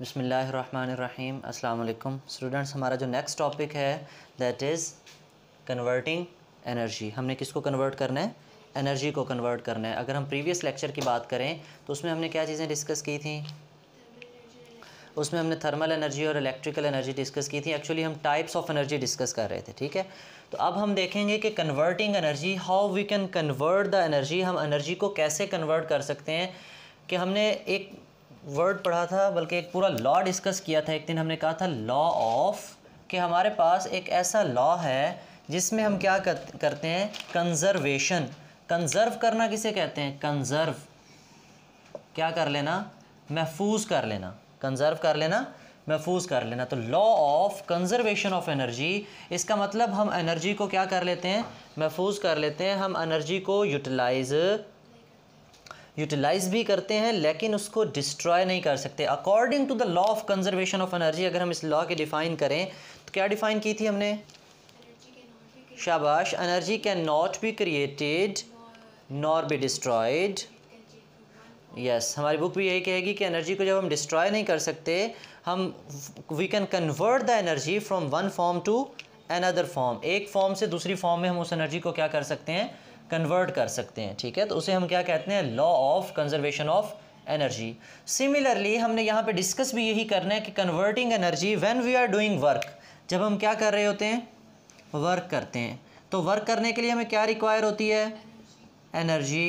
बसमीम् अल्लाम स्टूडेंट्स हमारा जो नेक्स्ट टॉपिक है दैट इज़ कन्वर्टिंग एनर्जी हमने किसको कन्वर्ट करना है एनर्जी को कन्वर्ट करना है अगर हम प्रीवियस लेक्चर की बात करें तो उसमें हमने क्या चीज़ें डिस्कस की थी उसमें हमने थर्मल एनर्जी और इलेक्ट्रिकल एनर्जी डिस्कस की थी एक्चुअली हम टाइप्स ऑफ एनर्जी डिस्कस कर रहे थे ठीक है तो अब हम देखेंगे कि converting energy how we can convert the energy हम एनर्जी को कैसे कन्वर्ट कर सकते हैं कि हमने एक वर्ड पढ़ा था बल्कि एक पूरा लॉ डिस्कस किया था एक दिन हमने कहा था लॉ ऑफ कि हमारे पास एक ऐसा लॉ है जिसमें हम क्या करते हैं कंजर्वेशन कंजर्व करना किसे कहते हैं कंजर्व क्या कर लेना महफूज कर लेना कंजर्व कर लेना महफूज कर लेना तो law of conservation of energy इसका मतलब हम एनर्जी को क्या कर लेते हैं महफूज कर लेते हैं हम एनर्जी को यूटिलाइज यूटिलाइज भी करते हैं लेकिन उसको डिस्ट्रॉय नहीं कर सकते according to the law of conservation of energy अगर हम इस लॉ के डिफ़ाइन करें तो क्या डिफ़ाइन की थी हमने शाबाश energy can not be created nor be destroyed yes हमारी बुक भी यही कहेगी कि एनर्जी को जब हम डिस्ट्रॉय नहीं कर सकते हम we can convert the energy from one form to another form एक फॉर्म से दूसरी फॉर्म में हम उस एनर्जी को क्या कर सकते हैं कन्वर्ट कर सकते हैं ठीक है तो उसे हम क्या कहते हैं law of conservation of energy similarly हमने यहाँ पे डिस्कस भी यही करना है कि converting energy when we are doing work जब हम क्या कर रहे होते हैं वर्क करते हैं तो वर्क करने के लिए हमें क्या रिक्वायर होती है एनर्जी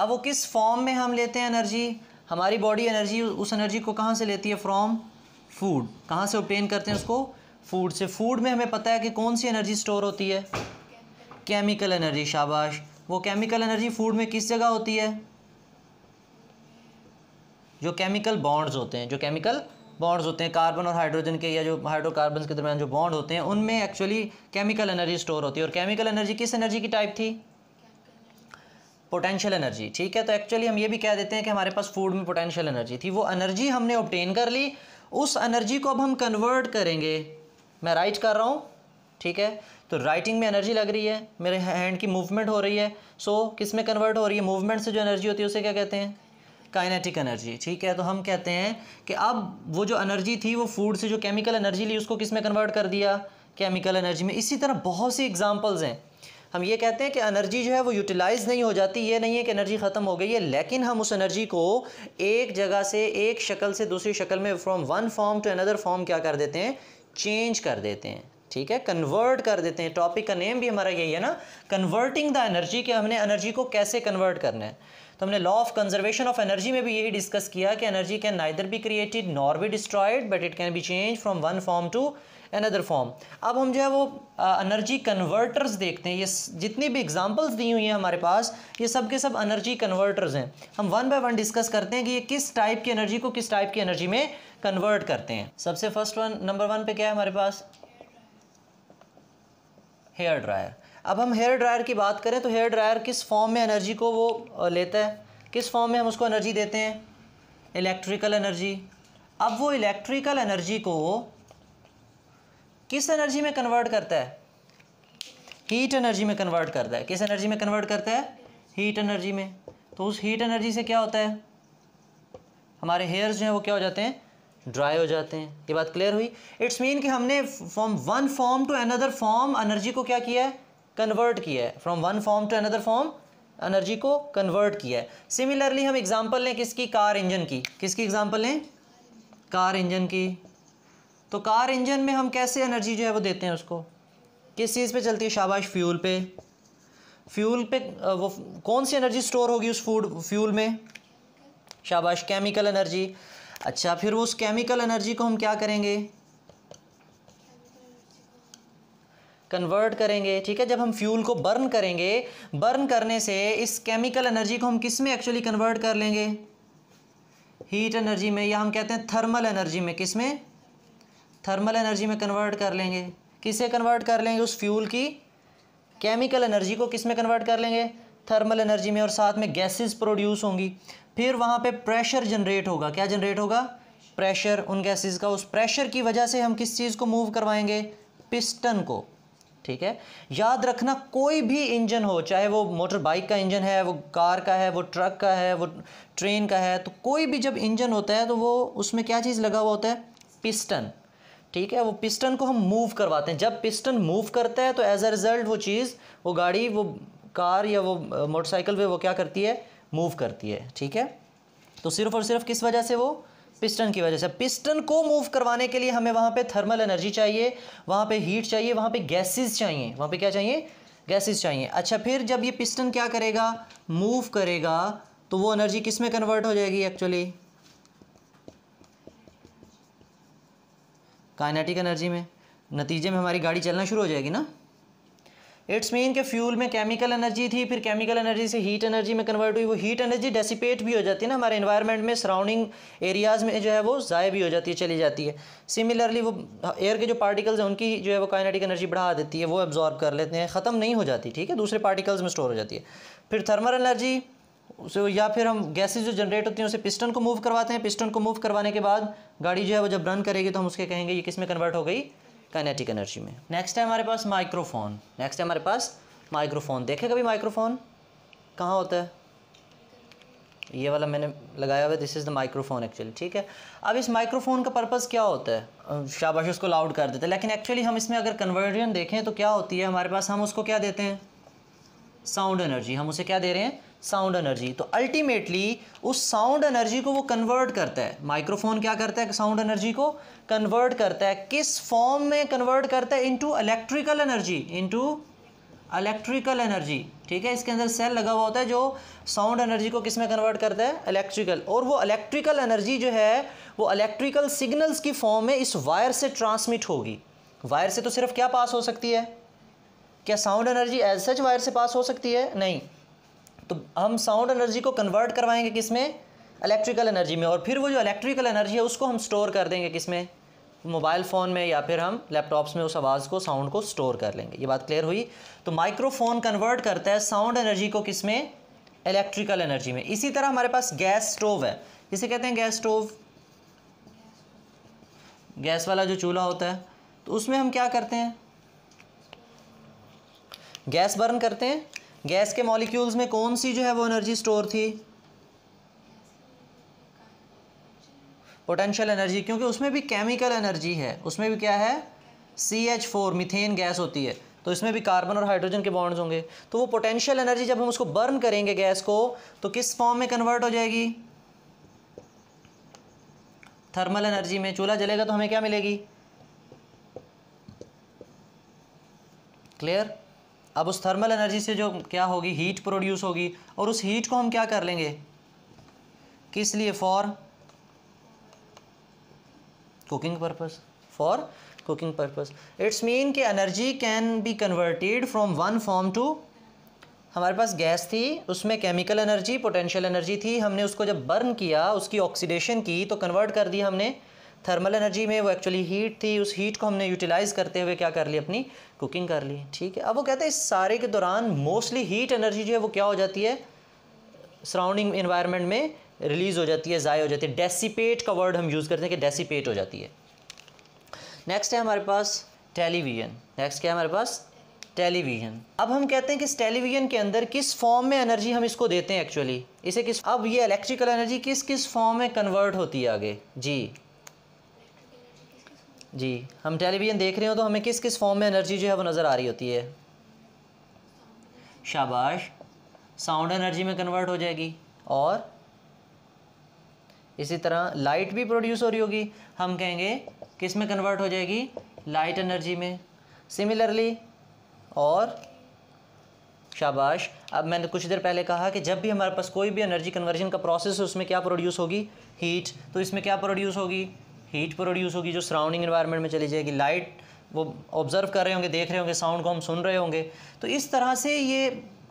अब वो किस फॉर्म में हम लेते हैं एनर्जी हमारी बॉडी एनर्जी उस एनर्जी को कहाँ से लेती है फ्रॉम फूड कहाँ से ओपेन करते हैं उसको फूड से फूड में हमें पता है कि कौन सी एनर्जी स्टोर होती है केमिकल एनर्जी शाबाश वो केमिकल एनर्जी फूड में किस जगह होती है जो केमिकल बॉन्ड्स होते हैं जो केमिकल बॉन्ड्स होते हैं कार्बन और हाइड्रोजन के या जो हाइड्रोकार्बन के दरमियान जो बॉन्ड होते हैं उनमें एक्चुअली केमिकल एनर्जी स्टोर होती है और केमिकल एनर्जी किस एनर्जी की टाइप थी पोटेंशियल एनर्जी ठीक है तो एक्चुअली हम ये भी कह देते हैं कि हमारे पास फूड में पोटेंशियल एनर्जी थी वो एनर्जी हमने ऑप्टेन कर ली उस एनर्जी को अब हम कन्वर्ट करेंगे मैं राइट कर रहा हूँ ठीक है तो राइटिंग में एनर्जी लग रही है मेरे हैंड की मूवमेंट हो रही है सो so, किस में कन्वर्ट हो रही है मूवमेंट से जो एनर्जी होती है उसे क्या कहते हैं काइनेटिक एनर्जी ठीक है तो हम कहते हैं कि अब वो जो एनर्जी थी वो फूड से जो केमिकल एनर्जी ली उसको किस में कन्वर्ट कर दिया केमिकल एनर्जी में इसी तरह बहुत सी एग्जाम्पल्स हैं हम ये कहते हैं कि एनर्जी जो है वो यूटिलाइज नहीं हो जाती ये नहीं है कि एनर्जी ख़त्म हो गई है लेकिन हम उस एनर्जी को एक जगह से एक शक्ल से दूसरी शक्ल में from one form to another form क्या कर देते हैं चेंज कर देते हैं ठीक है कन्वर्ट कर देते हैं टॉपिक का नेम भी हमारा यही है ना कन्वर्टिंग द एनर्जी कि हमने एनर्जी को कैसे कन्वर्ट करना है तो हमने law of conservation of energy में भी यही डिस्कस किया कि energy can neither be created nor be destroyed but it can be change from one form to another form अब हम जो है वो एनर्जी कन्वर्टर्स देखते हैं ये जितनी भी एग्जांपल्स दी हुई हैं हमारे पास ये सब के सब एनर्जी कन्वर्टर्स हैं हम वन बाय वन डिस्कस करते हैं कि ये किस टाइप की एनर्जी को किस टाइप की एनर्जी में कन्वर्ट करते हैं सबसे फर्स्ट वन नंबर वन पे क्या है हमारे पास हेयर ड्रायर अब हम हेयर ड्रायर की बात करें तो हेयर ड्रायर किस फॉर्म में एनर्जी को वो लेता है किस फॉर्म में हम उसको एनर्जी देते हैं इलेक्ट्रिकल एनर्जी अब वो इलेक्ट्रिकल एनर्जी को किस एनर्जी में कन्वर्ट करता है हीट एनर्जी में कन्वर्ट करता है किस एनर्जी में कन्वर्ट करता है हीट एनर्जी में तो उस हीट एनर्जी से क्या होता है हमारे हेयर्स जो हैं वो क्या हो जाते हैं ड्राई हो जाते हैं ये बात क्लियर हुई इट्स मीन कि हमने from one form to another form energy को क्या किया है कन्वर्ट किया है from one form to another form energy को कन्वर्ट किया है सिमिलरली हम एग्जांपल लें किसकी कार इंजन की किसकी एग्जांपल लें कार इंजन की तो कार इंजन में हम कैसे एनर्जी जो है वो देते हैं उसको किस चीज़ पे चलती है शाबाश फ्यूल पे फ्यूल पे वो कौन सी एनर्जी स्टोर होगी उस फूड फ्यूल में शाबाश केमिकल एनर्जी अच्छा फिर उस केमिकल एनर्जी को हम क्या करेंगे कन्वर्ट करेंगे ठीक है जब हम फ्यूल को बर्न करेंगे बर्न करने से इस केमिकल एनर्जी को हम किस में एक्चुअली कन्वर्ट कर लेंगे हीट एनर्जी में या हम कहते हैं थर्मल एनर्जी में किस में थर्मल एनर्जी में कन्वर्ट कर लेंगे किसे कन्वर्ट कर लेंगे उस फ्यूल की केमिकल एनर्जी को किस में कन्वर्ट कर लेंगे थर्मल एनर्जी में और साथ में गैसेस प्रोड्यूस होंगी फिर वहाँ पे प्रेशर जनरेट होगा क्या जनरेट होगा प्रेशर उन गैसेस का उस प्रेशर की वजह से हम किस चीज़ को मूव करवाएंगे पिस्टन को ठीक है याद रखना कोई भी इंजन हो चाहे वो मोटर बाइक का इंजन है वो कार का है वो ट्रक का है वो ट्रेन का है तो कोई भी जब इंजन होता है तो वो उसमें क्या चीज़ लगा हुआ होता है पिस्टन ठीक है वो पिस्टन को हम मूव करवाते हैं जब पिस्टन मूव करता है तो एज अ रिज़ल्ट वो चीज़ वो गाड़ी वो कार या वो मोटरसाइकिल पे वो क्या करती है मूव करती है ठीक है तो सिर्फ और सिर्फ किस वजह से वो पिस्टन की वजह से पिस्टन को मूव करवाने के लिए हमें वहाँ पे थर्मल एनर्जी चाहिए वहाँ पे हीट चाहिए वहाँ पे गैसेस चाहिए वहाँ पे क्या चाहिए गैसेस चाहिए अच्छा फिर जब ये पिस्टन क्या करेगा मूव करेगा तो वो एनर्जी किस में कन्वर्ट हो जाएगी एक्चुअली काइनेटिक एनर्जी में नतीजे में हमारी गाड़ी चलना शुरू हो जाएगी ना इट्स मीन के फ्यूल में केमिकल एनर्जी थी फिर केमिकल एनर्जी से हीट एनर्जी में कन्वर्ट हुई वो हीट एनर्जी डेसिपेट भी हो जाती है ना हमारे इन्वायरमेंट में सराउंडिंग एरियाज़ में जो है वो ज़ाय भी हो जाती है चली जाती है सिमिलरली वो एयर के जो पार्टिकल्स हैं उनकी जो है वो काइनेटिक एनर्जी बढ़ा देती है वो एब्जॉर्ब कर लेते हैं ख़त्म नहीं हो जाती ठीक है दूसरे पार्टिकल्स में स्टोर हो जाती है फिर थर्मल एनर्जी उसे या फिर हम गैसेज जो जनरेट होती हैं उसे पिस्टन को मूव करवाते हैं पिस्टन को मूव करवाने के बाद गाड़ी जो है वो जब रन करेगी तो हम उसके कहेंगे ये किस में कन्वर्ट हो गई काइनेटिक एनर्जी में नेक्स्ट है हमारे पास माइक्रोफोन नेक्स्ट है हमारे पास माइक्रोफोन देखे कभी माइक्रोफोन कहाँ होता है ये वाला मैंने लगाया हुआ है this is the microphone actually ठीक है अब इस माइक्रोफोन का पर्पज़ क्या होता है शाबाश उसको लाउड कर देते हैं लेकिन एक्चुअली हम इसमें अगर कन्वर्जन देखें तो क्या होती है हमारे पास हम उसको क्या देते हैं साउंड एनर्जी हम उसे क्या दे रहे हैं साउंड एनर्जी तो अल्टीमेटली उस साउंड एनर्जी को वो कन्वर्ट करता है माइक्रोफोन क्या करता है साउंड एनर्जी को कन्वर्ट करता है किस फॉर्म में कन्वर्ट करता है into electrical energy into electrical energy ठीक है इसके अंदर सेल लगा हुआ होता है जो साउंड एनर्जी को किस में कन्वर्ट करता है इलेक्ट्रिकल और वो इलेक्ट्रिकल एनर्जी जो है वो इलेक्ट्रिकल सिग्नल्स की फॉर्म में इस वायर से ट्रांसमिट होगी वायर से तो सिर्फ क्या पास हो सकती है क्या sound energy as such wire से पास हो सकती है नहीं तो हम साउंड एनर्जी को कन्वर्ट करवाएंगे किस में इलेक्ट्रिकल एनर्जी में और फिर वो जो इलेक्ट्रिकल एनर्जी है उसको हम स्टोर कर देंगे किस में मोबाइल फ़ोन में या फिर हम लैपटॉप्स में उस आवाज़ को साउंड को स्टोर कर लेंगे ये बात क्लियर हुई तो माइक्रोफोन कन्वर्ट करता है साउंड एनर्जी को किस में इलेक्ट्रिकल एनर्जी में इसी तरह हमारे पास गैस स्टोव है जिसे कहते हैं गैस स्टोव गैस वाला जो चूल्हा होता है तो उसमें हम क्या करते हैं गैस बर्न करते हैं गैस के मॉलिक्यूल्स में कौन सी जो है वो एनर्जी स्टोर थी पोटेंशियल एनर्जी क्योंकि उसमें भी केमिकल एनर्जी है उसमें भी क्या है C H four methane gas होती है तो इसमें भी कार्बन और हाइड्रोजन के बॉन्ड्स होंगे तो वो पोटेंशियल एनर्जी जब हम उसको बर्न करेंगे गैस को तो किस फॉर्म में कन्वर्ट हो जाएगी थर्मल एनर्जी में चूल्हा जलेगा तो हमें क्या मिलेगी क्लियर अब उस थर्मल एनर्जी से जो क्या होगी हीट प्रोड्यूस होगी और उस हीट को हम क्या कर लेंगे किस लिए for cooking purpose for cooking purpose it's mean कि energy can be converted from one form to हमारे पास गैस थी उसमें केमिकल एनर्जी पोटेंशियल एनर्जी थी हमने उसको जब बर्न किया उसकी ऑक्सीडेशन की तो कन्वर्ट कर दी हमने थर्मल एनर्जी में वो एक्चुअली हीट थी उस हीट को हमने यूटिलाइज़ करते हुए क्या कर ली अपनी कुकिंग कर ली ठीक है अब वो कहते हैं इस सारे के दौरान मोस्टली हीट एनर्जी जो है वो क्या हो जाती है सराउंडिंग इन्वायरमेंट में रिलीज़ हो जाती है ज़ाय हो जाती है डेसीपेट का वर्ड हम यूज़ करते हैं कि डेसीपेट हो जाती है नेक्स्ट है हमारे पास टेलीविज़न नेक्स्ट क्या है हमारे पास टेलीविज़न अब हम कहते हैं कि इस टेलीविज़न के अंदर किस फॉर्म में एनर्जी हम इसको देते हैं एक्चुअली इसे किस अब ये इलेक्ट्रिकल एनर्जी किस किस फॉर्म में कन्वर्ट होती है आगे जी जी हम टेलीविज़न देख रहे हो तो हमें किस किस फॉर्म में एनर्जी जो है वो नज़र आ रही होती है शाबाश साउंड एनर्जी में कन्वर्ट हो जाएगी और इसी तरह लाइट भी प्रोड्यूस हो रही होगी हम कहेंगे किस में कन्वर्ट हो जाएगी लाइट एनर्जी में सिमिलरली और शाबाश अब मैंने कुछ देर पहले कहा कि जब भी हमारे पास कोई भी एनर्जी कन्वर्जन का प्रोसेस है उसमें क्या प्रोड्यूस होगी हीट तो इसमें क्या प्रोड्यूस होगी हीट प्रोड्यूस होगी जो सराउंडिंग एनवायरनमेंट में चली जाएगी लाइट वो ऑब्ज़र्व कर रहे होंगे देख रहे होंगे साउंड को हम सुन रहे होंगे तो इस तरह से ये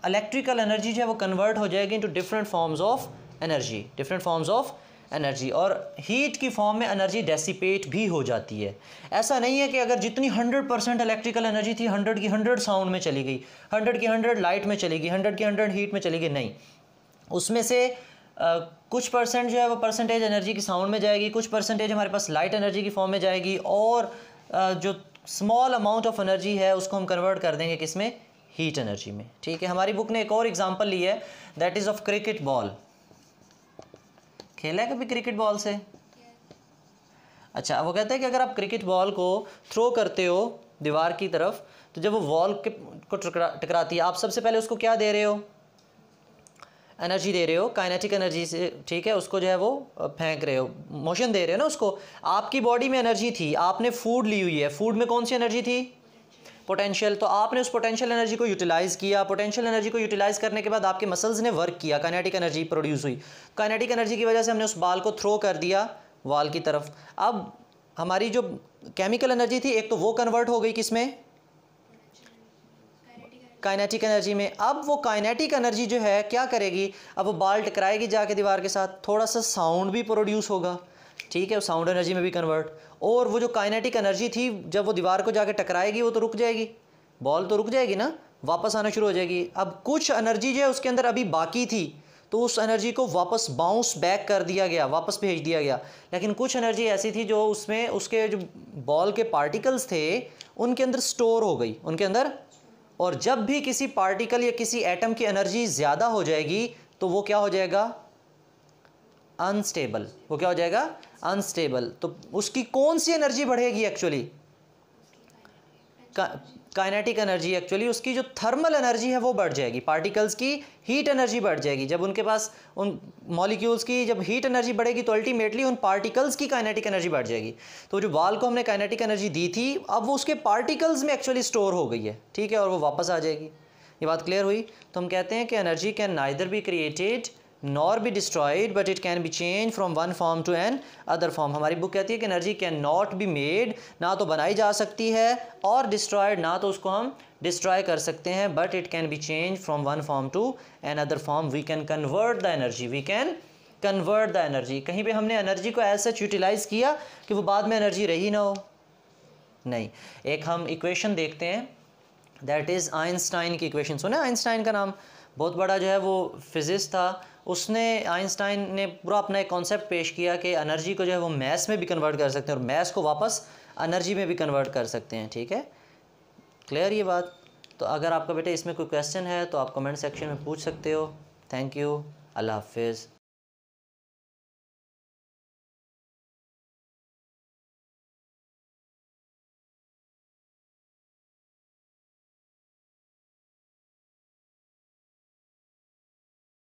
इलेक्ट्रिकल एनर्जी जो है वो कन्वर्ट हो जाएगी into different forms of energy different forms of energy और हीट की फॉर्म में एनर्जी डेसीपेट भी हो जाती है ऐसा नहीं है कि अगर जितनी 100 परसेंट इलेक्ट्रिकल एनर्जी थी 100 की 100 साउंड में चली गई 100 की 100 लाइट में चली गई 100 की 100 हीट में चली गई नहीं उसमें से कुछ परसेंट जो है वो परसेंटेज एनर्जी की साउंड में जाएगी कुछ परसेंटेज हमारे पास लाइट एनर्जी की फॉर्म में जाएगी और जो स्मॉल अमाउंट ऑफ एनर्जी है उसको हम कन्वर्ट कर देंगे किस में हीट एनर्जी में ठीक है हमारी बुक ने एक और एग्जाम्पल ली है that is of cricket ball खेला है कभी क्रिकेट बॉल से yeah. अच्छा वो कहते हैं कि अगर आप क्रिकेट बॉल को थ्रो करते हो दीवार की तरफ तो जब वो वॉल के को टकराती है आप सबसे पहले उसको क्या दे रहे हो एनर्जी दे रहे हो काइनेटिक एनर्जी से ठीक है उसको जो है वो फेंक रहे हो मोशन दे रहे हो ना उसको आपकी बॉडी में एनर्जी थी आपने फूड ली हुई है फूड में कौन सी एनर्जी थी पोटेंशियल तो आपने उस पोटेंशियल एनर्जी को यूटिलाइज़ किया पोटेंशियल एनर्जी को यूटिलाइज़ करने के बाद आपके मसल्स ने वर्क किया काइनेटिक एनर्जी प्रोड्यूस हुई काइनेटिक एनर्जी की वजह से हमने उस बाल को थ्रो कर दिया वाल की तरफ अब हमारी जो केमिकल एनर्जी थी एक तो वो कन्वर्ट हो गई किस में काइनेटिक एनर्जी में अब वो काइनेटिक एनर्जी जो है क्या करेगी अब वो बाल टकराएगी जाके दीवार के साथ थोड़ा सा साउंड भी प्रोड्यूस होगा ठीक है वो साउंड एनर्जी में भी कन्वर्ट और वो जो काइनेटिक एनर्जी थी जब वो दीवार को जाके टकराएगी वो तो रुक जाएगी बॉल तो रुक जाएगी ना वापस आना शुरू हो जाएगी अब कुछ एनर्जी जो है उसके अंदर अभी बाकी थी तो उस एनर्जी को वापस बाउंस बैक कर दिया गया वापस भेज दिया गया लेकिन कुछ एनर्जी ऐसी थी जो उसमें उसके जो बॉल के पार्टिकल्स थे उनके अंदर स्टोर हो गई उनके अंदर और जब भी किसी पार्टिकल या किसी एटम की एनर्जी ज़्यादा हो जाएगी तो वो क्या हो जाएगा अनस्टेबल वो क्या हो जाएगा अनस्टेबल तो उसकी कौन सी एनर्जी बढ़ेगी एक्चुअली काइनेटिक एनर्जी एक्चुअली उसकी जो थर्मल एनर्जी है वो बढ़ जाएगी पार्टिकल्स की हीट एनर्जी बढ़ जाएगी जब उनके पास उन मॉलिक्यूल्स की जब हीट एनर्जी बढ़ेगी तो अल्टीमेटली उन पार्टिकल्स की काइनेटिक एनर्जी बढ़ जाएगी तो जो बाल को हमने काइनेटिक एनर्जी दी थी अब वो उसके पार्टिकल्स में एक्चुअली स्टोर हो गई है ठीक है और वो वापस आ जाएगी ये बात क्लियर हुई तो हम कहते हैं कि energy can neither be created nor be destroyed but it can be change from one form to another form हमारी बुक कहती है कि energy can not be made ना तो बनाई जा सकती है और डिस्ट्रॉयड ना तो उसको हम डिस्ट्रॉय कर सकते हैं but it can be change from one form to another form we can convert the energy we can convert the energy कहीं पर हमने एनर्जी को एज सच यूटिलाइज़ किया कि वो बाद में एनर्जी रही ना हो नहीं एक हम इक्वेशन देखते हैं दैट इज़ आइंस्टाइन की इक्वेशन सुना आइंस्टाइन का नाम बहुत बड़ा जो है वो फिजिस्ट था उसने आइंस्टाइन ने पूरा अपना एक कॉन्सेप्ट पेश किया कि एनर्जी को जो है वो मैथ में भी कन्वर्ट कर सकते हैं और मैथ को वापस एनर्जी में भी कन्वर्ट कर सकते हैं ठीक है क्लियर ये बात तो अगर आपका बेटा इसमें कोई क्वेश्चन है तो आप कमेंट सेक्शन में पूछ सकते हो थैंक यू अल्लाह हाफिज़